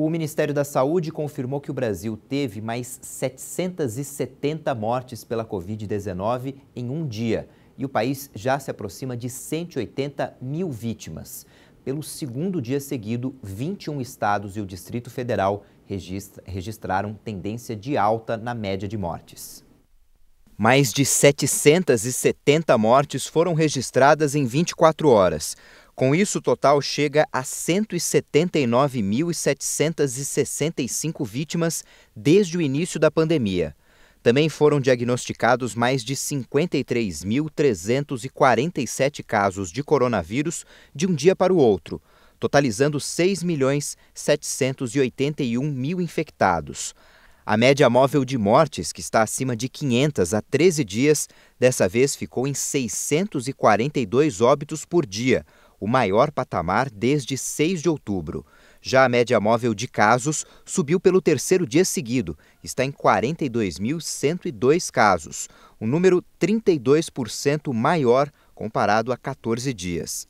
O Ministério da Saúde confirmou que o Brasil teve mais 770 mortes pela Covid-19 em um dia e o país já se aproxima de 180 mil vítimas. Pelo segundo dia seguido, 21 estados e o Distrito Federal registraram tendência de alta na média de mortes. Mais de 770 mortes foram registradas em 24 horas. Com isso, o total chega a 179.765 vítimas desde o início da pandemia. Também foram diagnosticados mais de 53.347 casos de coronavírus de um dia para o outro, totalizando 6.781.000 infectados. A média móvel de mortes, que está acima de 500 há 13 dias, dessa vez ficou em 642 óbitos por dia, o maior patamar desde 6 de outubro. Já a média móvel de casos subiu pelo terceiro dia seguido, está em 42.102 casos, um número 32% maior comparado a 14 dias.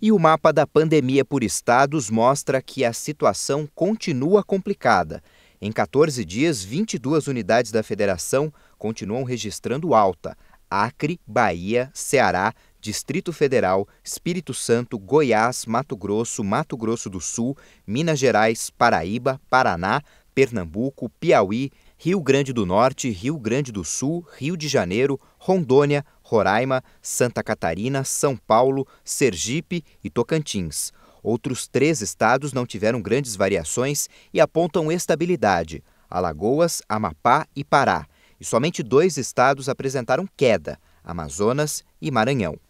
E o mapa da pandemia por estados mostra que a situação continua complicada. Em 14 dias, 22 unidades da federação continuam registrando alta. Acre, Bahia, Ceará, Distrito Federal, Espírito Santo, Goiás, Mato Grosso, Mato Grosso do Sul, Minas Gerais, Paraíba, Paraná, Pernambuco, Piauí, Rio Grande do Norte, Rio Grande do Sul, Rio de Janeiro, Rondônia, Roraima, Santa Catarina, São Paulo, Sergipe e Tocantins. Outros três estados não tiveram grandes variações e apontam estabilidade: Alagoas, Amapá e Pará. E somente dois estados apresentaram queda: Amazonas e Maranhão.